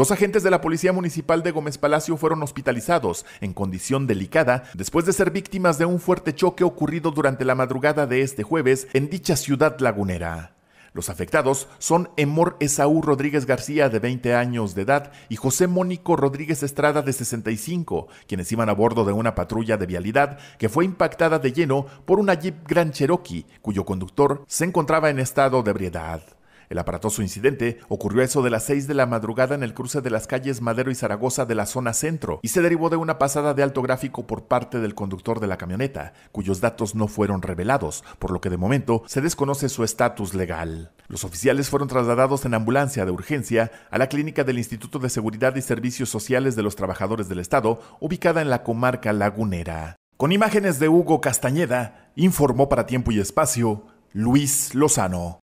Dos agentes de la Policía Municipal de Gómez Palacio fueron hospitalizados en condición delicada después de ser víctimas de un fuerte choque ocurrido durante la madrugada de este jueves en dicha ciudad lagunera. Los afectados son Emor Esaú Rodríguez García, de 20 años de edad, y José Mónico Rodríguez Estrada, de 65, quienes iban a bordo de una patrulla de vialidad que fue impactada de lleno por una Jeep Grand Cherokee, cuyo conductor se encontraba en estado de ebriedad. El aparatoso incidente ocurrió a eso de las 6 de la madrugada en el cruce de las calles Madero y Zaragoza de la zona centro y se derivó de una pasada de alto gráfico por parte del conductor de la camioneta, cuyos datos no fueron revelados, por lo que de momento se desconoce su estatus legal. Los oficiales fueron trasladados en ambulancia de urgencia a la clínica del Instituto de Seguridad y Servicios Sociales de los Trabajadores del Estado, ubicada en la comarca lagunera. Con imágenes de Hugo Castañeda, informó para tiempo y espacio Luis Lozano.